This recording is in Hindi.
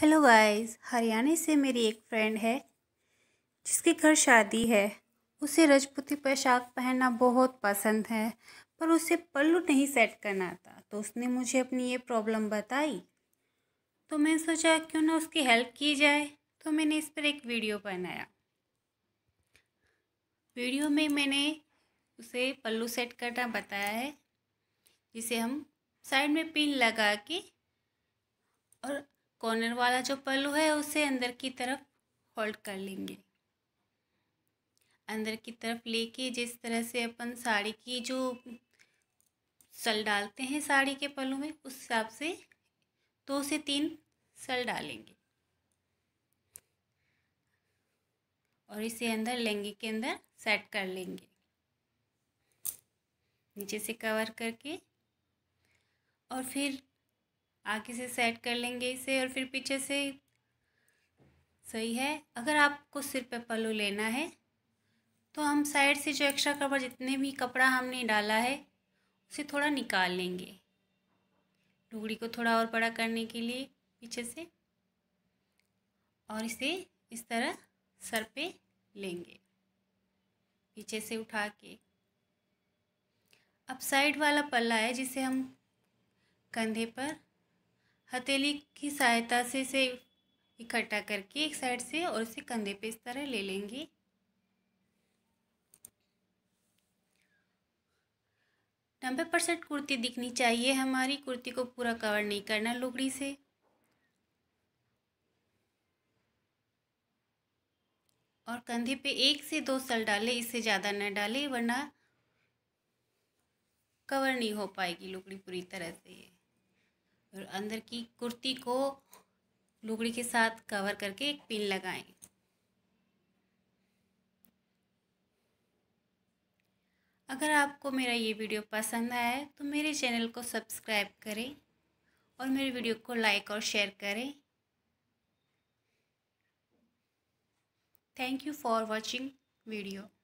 हेलो गाइस हरियाणा से मेरी एक फ्रेंड है जिसके घर शादी है उसे रजपूती पोशाक पहनना बहुत पसंद है पर उसे पल्लू नहीं सेट करना आता तो उसने मुझे अपनी ये प्रॉब्लम बताई तो मैं सोचा क्यों ना उसकी हेल्प की जाए तो मैंने इस पर एक वीडियो बनाया वीडियो में मैंने उसे पल्लू सेट करना बताया है जिसे हम साइड में पिन लगा के और कॉर्नर वाला जो पल्लू है उसे अंदर की तरफ होल्ड कर लेंगे अंदर की तरफ लेके जिस तरह से अपन साड़ी की जो सल डालते हैं साड़ी के पल्लू में उस हिसाब से दो से तीन सल डालेंगे और इसे अंदर लहंगे के अंदर सेट कर लेंगे नीचे से कवर करके और फिर आगे से सेट कर लेंगे इसे और फिर पीछे से सही है अगर आपको सिर पे पल्लू लेना है तो हम साइड से जो एक्स्ट्रा कपड़ा जितने भी कपड़ा हमने डाला है उसे थोड़ा निकाल लेंगे लुगड़ी को थोड़ा और बड़ा करने के लिए पीछे से और इसे इस तरह सर पे लेंगे पीछे से उठा के अब साइड वाला पल्ला है जिसे हम कंधे पर हथेली की सहायता से इसे इकट्ठा करके एक साइड से और इसे कंधे पे इस तरह ले लेंगे नब्बे परसेंट कुर्ती दिखनी चाहिए हमारी कुर्ती को पूरा कवर नहीं करना लुगड़ी से और कंधे पे एक से दो सल डाले इससे ज़्यादा न डाले वरना कवर नहीं हो पाएगी लुगड़ी पूरी तरह से ये और अंदर की कुर्ती को लुगड़ी के साथ कवर करके एक पिन लगाएं अगर आपको मेरा ये वीडियो पसंद आया है तो मेरे चैनल को सब्सक्राइब करें और मेरे वीडियो को लाइक और शेयर करें thank you for watching video